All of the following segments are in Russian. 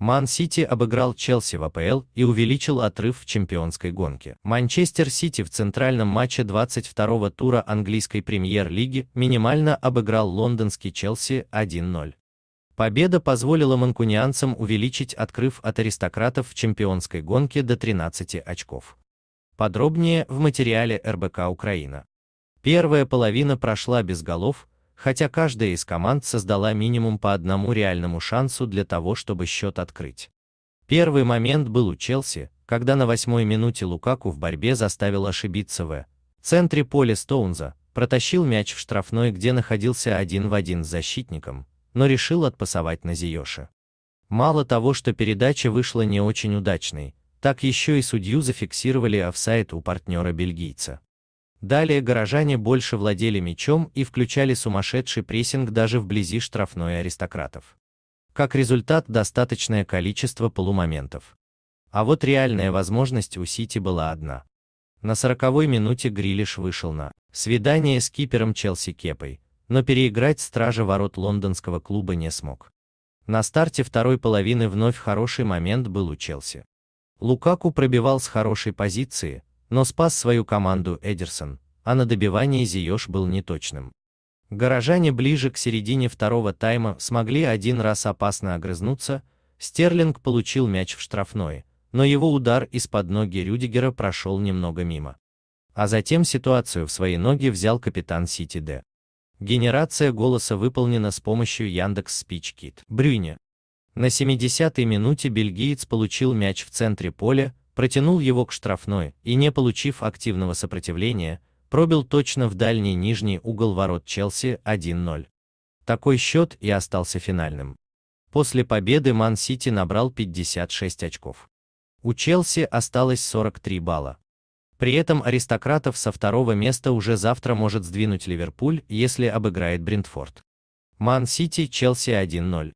Ман-Сити обыграл Челси в АПЛ и увеличил отрыв в чемпионской гонке. Манчестер Сити в центральном матче 22-го тура английской премьер-лиги минимально обыграл лондонский Челси 1-0. Победа позволила манкунианцам увеличить открыв от аристократов в чемпионской гонке до 13 очков. Подробнее в материале РБК Украина. Первая половина прошла без голов, хотя каждая из команд создала минимум по одному реальному шансу для того, чтобы счет открыть. Первый момент был у Челси, когда на восьмой минуте Лукаку в борьбе заставил ошибиться в центре поля Стоунза, протащил мяч в штрафной, где находился один в один с защитником, но решил отпасовать на Зиёши. Мало того, что передача вышла не очень удачной, так еще и судью зафиксировали офсайт у партнера бельгийца. Далее горожане больше владели мечом и включали сумасшедший прессинг даже вблизи штрафной аристократов. Как результат достаточное количество полумоментов. А вот реальная возможность у Сити была одна. На сороковой минуте Грилиш вышел на свидание с кипером Челси Кепой, но переиграть стража ворот лондонского клуба не смог. На старте второй половины вновь хороший момент был у Челси. Лукаку пробивал с хорошей позиции, но спас свою команду Эдерсон, а на добивание Зиеш был неточным. Горожане ближе к середине второго тайма смогли один раз опасно огрызнуться, Стерлинг получил мяч в штрафной, но его удар из-под ноги Рюдигера прошел немного мимо. А затем ситуацию в свои ноги взял капитан Сити Д. Генерация голоса выполнена с помощью Яндекс Спичкит. Брюне. На 70-й минуте бельгиец получил мяч в центре поля, протянул его к штрафной и, не получив активного сопротивления, пробил точно в дальний нижний угол ворот Челси 1-0. Такой счет и остался финальным. После победы Ман-Сити набрал 56 очков. У Челси осталось 43 балла. При этом аристократов со второго места уже завтра может сдвинуть Ливерпуль, если обыграет Брентфорд. Ман-Сити, Челси 1-0.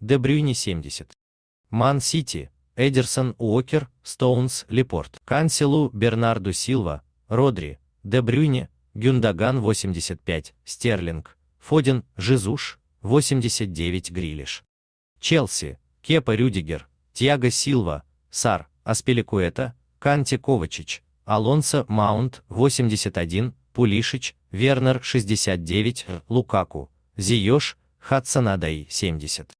Дебрюйни 70. Ман-Сити, Эдерсон Уокер, Стоунс, Лепорт, Канселу, Бернарду Силва, Родри, Де Брюни, Гюндаган 85, Стерлинг, Фодин, Жизуш, 89 Грилиш. Челси, Кепа Рюдигер, Тьяго Силва, Сар, Аспиликуэта, Канти Ковачич, Алонсо Маунт 81, Пулишич, Вернер 69, Лукаку, Зиёш, Хадсонадай 70.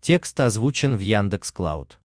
Текст озвучен в Яндекс Клауд.